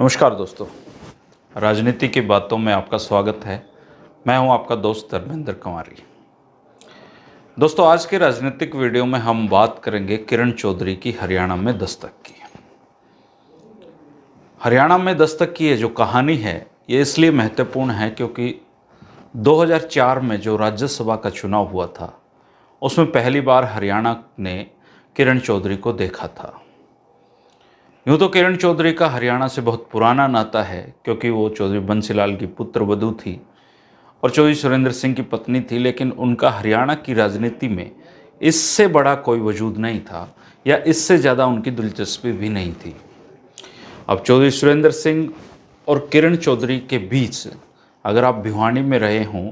नमस्कार दोस्तों राजनीति की बातों में आपका स्वागत है मैं हूं आपका दोस्त धर्मेंद्र कुमारी दोस्तों आज के राजनीतिक वीडियो में हम बात करेंगे किरण चौधरी की हरियाणा में दस्तक की हरियाणा में दस्तक की ये जो कहानी है ये इसलिए महत्वपूर्ण है क्योंकि 2004 में जो राज्यसभा का चुनाव हुआ था उसमें पहली बार हरियाणा ने किरण चौधरी को देखा था यूँ तो किरण चौधरी का हरियाणा से बहुत पुराना नाता है क्योंकि वो चौधरी बंसीलाल की पुत्र वधु थी और चौधरी सुरेंद्र सिंह की पत्नी थी लेकिन उनका हरियाणा की राजनीति में इससे बड़ा कोई वजूद नहीं था या इससे ज़्यादा उनकी दिलचस्पी भी नहीं थी अब चौधरी सुरेंद्र सिंह और किरण चौधरी के बीच अगर आप भिवानी में रहे हों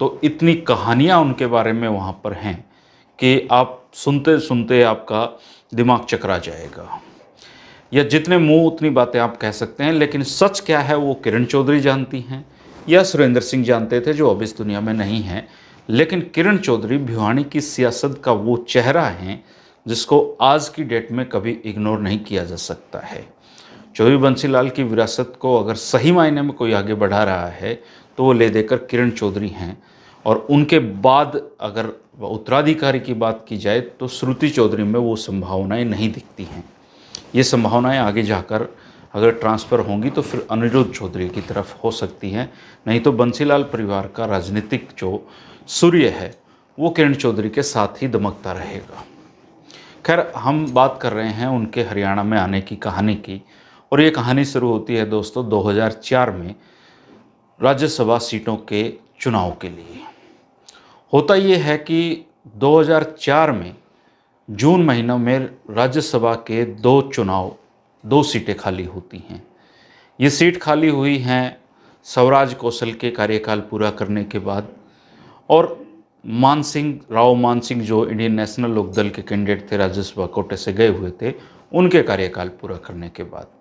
तो इतनी कहानियाँ उनके बारे में वहाँ पर हैं कि आप सुनते सुनते आपका दिमाग चकरा जाएगा या जितने मुंह उतनी बातें आप कह सकते हैं लेकिन सच क्या है वो किरण चौधरी जानती हैं या सुरेंद्र सिंह जानते थे जो अब इस दुनिया में नहीं हैं लेकिन किरण चौधरी भिवानी की सियासत का वो चेहरा हैं जिसको आज की डेट में कभी इग्नोर नहीं किया जा सकता है चौधरी बंसीलाल की विरासत को अगर सही मायने में कोई आगे बढ़ा रहा है तो वो ले देकर किरण चौधरी हैं और उनके बाद अगर उत्तराधिकारी की बात की जाए तो श्रुति चौधरी में वो संभावनाएं नहीं दिखती हैं ये संभावनाएं आगे जाकर अगर ट्रांसफ़र होंगी तो फिर अनिरुद्ध चौधरी की तरफ हो सकती हैं नहीं तो बंसीलाल परिवार का राजनीतिक जो सूर्य है वो किरण चौधरी के साथ ही दमकता रहेगा खैर हम बात कर रहे हैं उनके हरियाणा में आने की कहानी की और ये कहानी शुरू होती है दोस्तों 2004 में राज्यसभा सीटों के चुनाव के लिए होता ये है कि 2004 में जून महीना में राज्यसभा के दो चुनाव दो सीटें खाली होती हैं ये सीट खाली हुई हैं स्वराज कौशल के कार्यकाल पूरा करने के बाद और मान सिंह राव मान सिंह जो इंडियन नेशनल लोकदल के कैंडिडेट थे राज्यसभा कोटे से गए हुए थे उनके कार्यकाल पूरा करने के बाद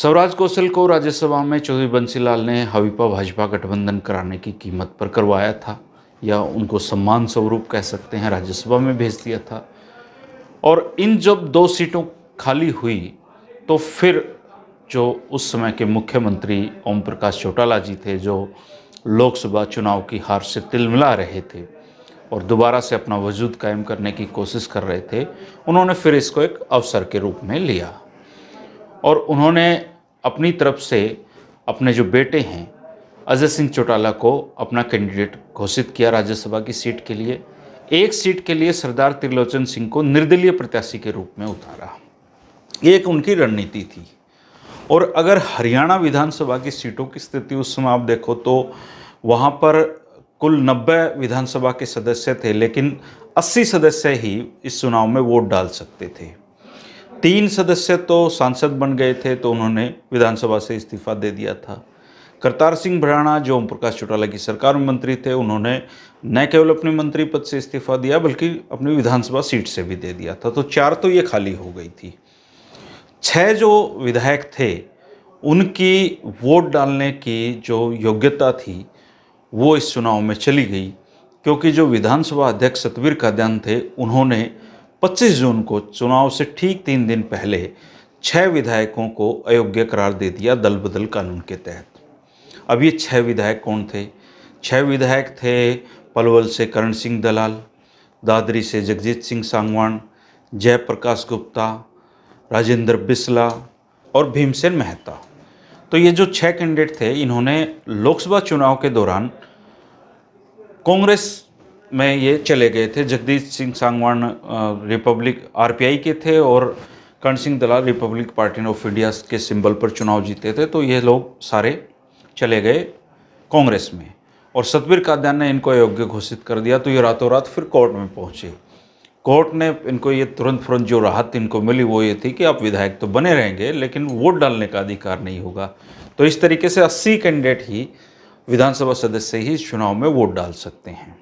स्वराज कौशल को राज्यसभा में चौधरी बंसीलाल ने हवीपा भाजपा गठबंधन कराने की कीमत पर करवाया था या उनको सम्मान स्वरूप कह सकते हैं राज्यसभा में भेज दिया था और इन जब दो सीटों खाली हुई तो फिर जो उस समय के मुख्यमंत्री ओम प्रकाश चौटाला जी थे जो लोकसभा चुनाव की हार से तिलमिला रहे थे और दोबारा से अपना वजूद कायम करने की कोशिश कर रहे थे उन्होंने फिर इसको एक अवसर के रूप में लिया और उन्होंने अपनी तरफ से अपने जो बेटे हैं अजय सिंह चौटाला को अपना कैंडिडेट घोषित किया राज्यसभा की सीट के लिए एक सीट के लिए सरदार त्रिलोचन सिंह को निर्दलीय प्रत्याशी के रूप में उतारा ये एक उनकी रणनीति थी और अगर हरियाणा विधानसभा की सीटों की स्थिति उस समय आप देखो तो वहाँ पर कुल 90 विधानसभा के सदस्य थे लेकिन 80 सदस्य ही इस चुनाव में वोट डाल सकते थे तीन सदस्य तो सांसद बन गए थे तो उन्होंने विधानसभा से इस्तीफा दे दिया था करतार सिंह भराणा जो ओम प्रकाश चौटाला की सरकार में मंत्री थे उन्होंने न केवल अपने मंत्री पद से इस्तीफा दिया बल्कि अपनी विधानसभा सीट से भी दे दिया था तो चार तो ये खाली हो गई थी छः जो विधायक थे उनकी वोट डालने की जो योग्यता थी वो इस चुनाव में चली गई क्योंकि जो विधानसभा अध्यक्ष सतवीर खाद्यान्न थे उन्होंने 25 जून को चुनाव से ठीक तीन दिन पहले छः विधायकों को अयोग्य करार दे दिया दल बदल कानून के तहत अब ये छः विधायक कौन थे छः विधायक थे पलवल से करण सिंह दलाल दादरी से जगजीत सिंह सांगवान जयप्रकाश गुप्ता राजेंद्र बिस्ला और भीमसेन मेहता तो ये जो छः कैंडिडेट थे इन्होंने लोकसभा चुनाव के दौरान कांग्रेस में ये चले गए थे जगदीश सिंह सांगवान रिपब्लिक आरपीआई के थे और Karan Singh Dalal republic party of India के सिंबल पर चुनाव जीते थे तो ये लोग सारे चले गए कांग्रेस में और सतबीर काद्यान ने इनको अयोग्य घोषित कर दिया तो ये रातों रात फिर कोर्ट में पहुंचे कोर्ट ने इनको ये तुरंत फुरंत जो राहत इनको मिली वो ये थी कि आप विधायक तो बने रहेंगे लेकिन वोट डालने का अधिकार नहीं होगा तो इस तरीके से अस्सी कैंडिडेट ही विधानसभा सदस्य ही चुनाव में वोट डाल सकते हैं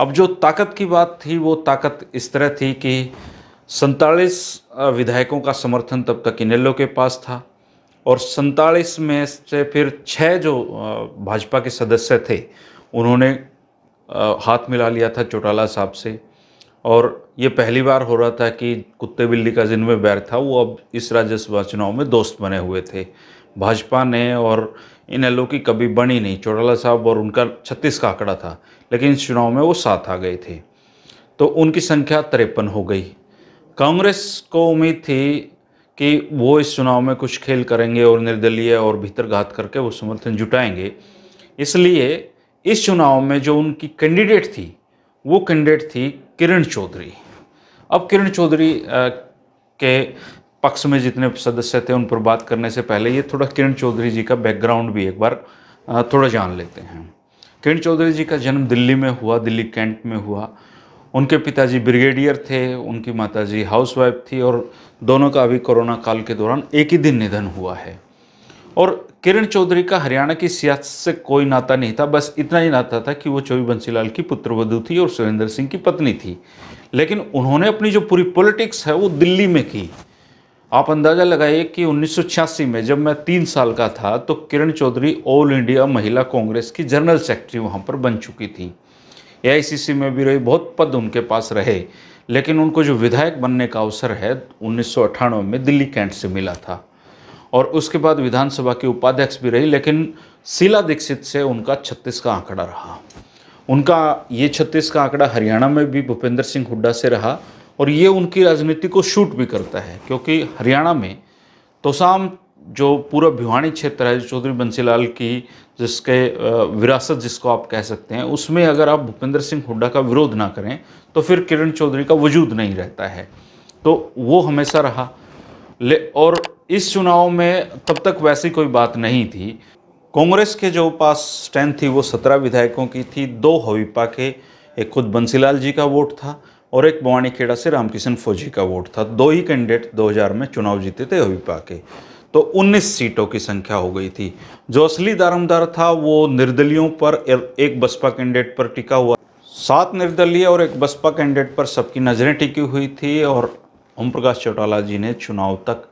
अब जो ताकत की बात थी वो ताकत इस तरह थी कि सैतालीस विधायकों का समर्थन तब तक इनेलो के पास था और सैतालीस में से फिर छः जो भाजपा के सदस्य थे उन्होंने हाथ मिला लिया था चौटाला साहब से और ये पहली बार हो रहा था कि कुत्ते बिल्ली का जिनमें बैर था वो अब इस राज्यसभा चुनाव में दोस्त बने हुए थे भाजपा ने और इन एल की कभी बनी नहीं चौटाला साहब और उनका छत्तीस का आंकड़ा था लेकिन इस चुनाव में वो साथ आ गए थे तो उनकी संख्या तिरपन हो गई कांग्रेस को उम्मीद थी कि वो इस चुनाव में कुछ खेल करेंगे और निर्दलीय और भीतरघात करके वो समर्थन जुटाएंगे इसलिए इस चुनाव में जो उनकी कैंडिडेट थी वो कैंडिडेट थी किरण चौधरी अब किरण चौधरी के पक्ष में जितने सदस्य थे उन पर बात करने से पहले ये थोड़ा किरण चौधरी जी का बैकग्राउंड भी एक बार थोड़ा जान लेते हैं किरण चौधरी जी का जन्म दिल्ली में हुआ दिल्ली कैंट में हुआ उनके पिताजी ब्रिगेडियर थे उनकी माताजी हाउसवाइफ थी और दोनों का अभी कोरोना काल के दौरान एक ही दिन निधन हुआ है और किरण चौधरी का हरियाणा की सियासत से कोई नाता नहीं था बस इतना ही नाता था कि वो चौबी बंसीलाल की पुत्रवधु थी और सुरेंद्र सिंह की पत्नी थी लेकिन उन्होंने अपनी जो पूरी पॉलिटिक्स है वो दिल्ली में की आप अंदाज़ा लगाइए कि उन्नीस में जब मैं तीन साल का था तो किरण चौधरी ऑल इंडिया महिला कांग्रेस की जनरल सेक्रेटरी वहाँ पर बन चुकी थी एआईसीसी में भी रही बहुत पद उनके पास रहे लेकिन उनको जो विधायक बनने का अवसर है उन्नीस में दिल्ली कैंट से मिला था और उसके बाद विधानसभा की उपाध्यक्ष भी रही लेकिन शीला दीक्षित से उनका छत्तीस का आंकड़ा रहा उनका ये छत्तीस का आंकड़ा हरियाणा में भी भूपेंद्र सिंह हुड्डा से रहा और ये उनकी राजनीति को शूट भी करता है क्योंकि हरियाणा में तोसाम जो पूरा भिवानी क्षेत्र है चौधरी बंसीलाल की जिसके विरासत जिसको आप कह सकते हैं उसमें अगर आप भूपेंद्र सिंह हुड्डा का विरोध ना करें तो फिर किरण चौधरी का वजूद नहीं रहता है तो वो हमेशा रहा ले और इस चुनाव में तब तक वैसी कोई बात नहीं थी कांग्रेस के जो पास स्ट्रेंथ थी वो सत्रह विधायकों की थी दो हवीपा के एक खुद बंसीलाल जी का वोट था और एक भवानी खेड़ा से रामकिशन फौजी का वोट था दो ही कैंडिडेट 2000 में चुनाव जीते थे अभिपा के तो 19 सीटों की संख्या हो गई थी जो असली दारमदार था वो निर्दलियों पर एक बसपा कैंडिडेट पर टिका हुआ सात निर्दलीय और एक बसपा कैंडिडेट पर सबकी नज़रें टिकी हुई थी और ओम प्रकाश चौटाला जी ने चुनाव तक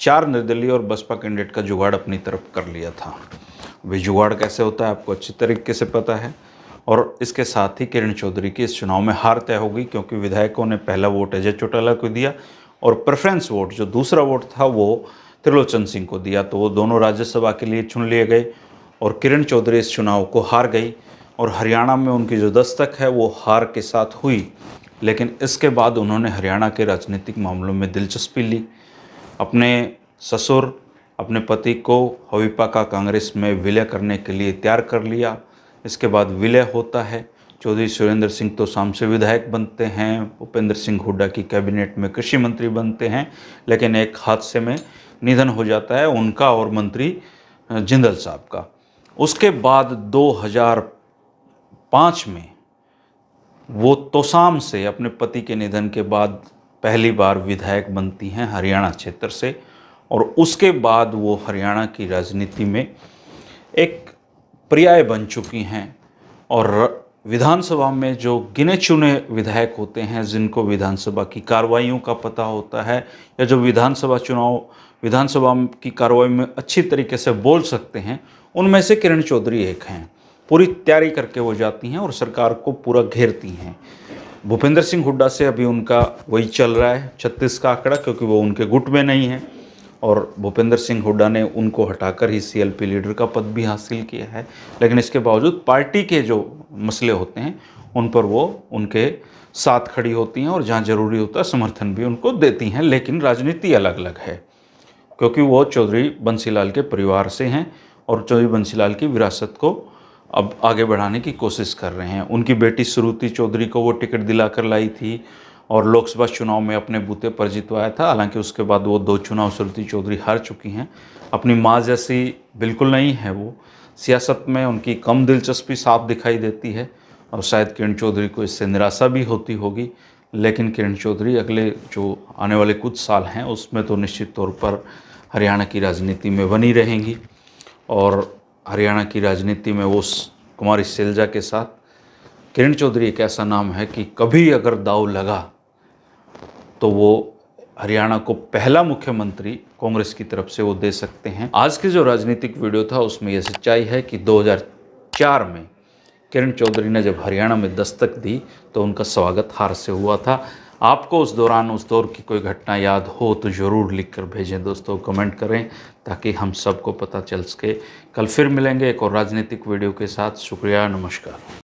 चार निर्दलीय और बसपा कैंडिडेट का जुगाड़ अपनी तरफ कर लिया था वे जुगाड़ कैसे होता है आपको अच्छी तरीके से पता है और इसके साथ ही किरण चौधरी की इस चुनाव में हार तय होगी क्योंकि विधायकों ने पहला वोट अजय चौटाला को दिया और प्रेफरेंस वोट जो दूसरा वोट था वो त्रिलोचन सिंह को दिया तो वो दोनों राज्यसभा के लिए चुन लिए गए और किरण चौधरी इस चुनाव को हार गई और हरियाणा में उनकी जो दस्तक है वो हार के साथ हुई लेकिन इसके बाद उन्होंने हरियाणा के राजनीतिक मामलों में दिलचस्पी ली अपने ससुर अपने पति को हविपा का कांग्रेस में विलय करने के लिए तैयार कर लिया इसके बाद विलय होता है चौधरी सुरेंद्र सिंह तो से विधायक बनते हैं उपेंद्र सिंह हुड्डा की कैबिनेट में कृषि मंत्री बनते हैं लेकिन एक हादसे में निधन हो जाता है उनका और मंत्री जिंदल साहब का उसके बाद 2005 में वो तोसाम से अपने पति के निधन के बाद पहली बार विधायक बनती हैं हरियाणा क्षेत्र से और उसके बाद वो हरियाणा की राजनीति में एक पर्याय बन चुकी हैं और विधानसभा में जो गिने चुने विधायक होते हैं जिनको विधानसभा की कार्रवाइयों का पता होता है या जो विधानसभा चुनाव विधानसभा की कार्रवाई में अच्छी तरीके से बोल सकते हैं उनमें से किरण चौधरी एक हैं पूरी तैयारी करके वो जाती हैं और सरकार को पूरा घेरती हैं भूपेंद्र सिंह हुड्डा से अभी उनका वही चल रहा है छत्तीस का आंकड़ा क्योंकि वो उनके गुट में नहीं है और भूपेंद्र सिंह हुड्डा ने उनको हटाकर ही सीएलपी लीडर का पद भी हासिल किया है लेकिन इसके बावजूद पार्टी के जो मसले होते हैं उन पर वो उनके साथ खड़ी होती हैं और जहाँ ज़रूरी होता है समर्थन भी उनको देती हैं लेकिन राजनीति अलग अलग है क्योंकि वो चौधरी बंसीलाल के परिवार से हैं और चौधरी बंसीलाल की विरासत को अब आगे बढ़ाने की कोशिश कर रहे हैं उनकी बेटी श्रुति चौधरी को वो टिकट दिलाकर लाई थी और लोकसभा चुनाव में अपने बूते पर जितवाया था हालांकि उसके बाद वो दो चुनाव श्रुति चौधरी हार चुकी हैं अपनी माँ जैसी बिल्कुल नहीं है वो सियासत में उनकी कम दिलचस्पी साफ दिखाई देती है और शायद किरण चौधरी को इससे निराशा भी होती होगी लेकिन किरण चौधरी अगले जो आने वाले कुछ साल हैं उसमें तो निश्चित तौर पर हरियाणा की राजनीति में बनी रहेंगी और हरियाणा की राजनीति में वो कुमारी सेलजा के साथ किरण चौधरी एक ऐसा नाम है कि कभी अगर दाव लगा तो वो हरियाणा को पहला मुख्यमंत्री कांग्रेस की तरफ से वो दे सकते हैं आज के जो राजनीतिक वीडियो था उसमें यह सच्चाई है कि 2004 में किरण चौधरी ने जब हरियाणा में दस्तक दी तो उनका स्वागत हार से हुआ था आपको उस दौरान उस दौर की कोई घटना याद हो तो ज़रूर लिख कर भेजें दोस्तों कमेंट करें ताकि हम सबको पता चल सके कल फिर मिलेंगे एक और राजनीतिक वीडियो के साथ शुक्रिया नमस्कार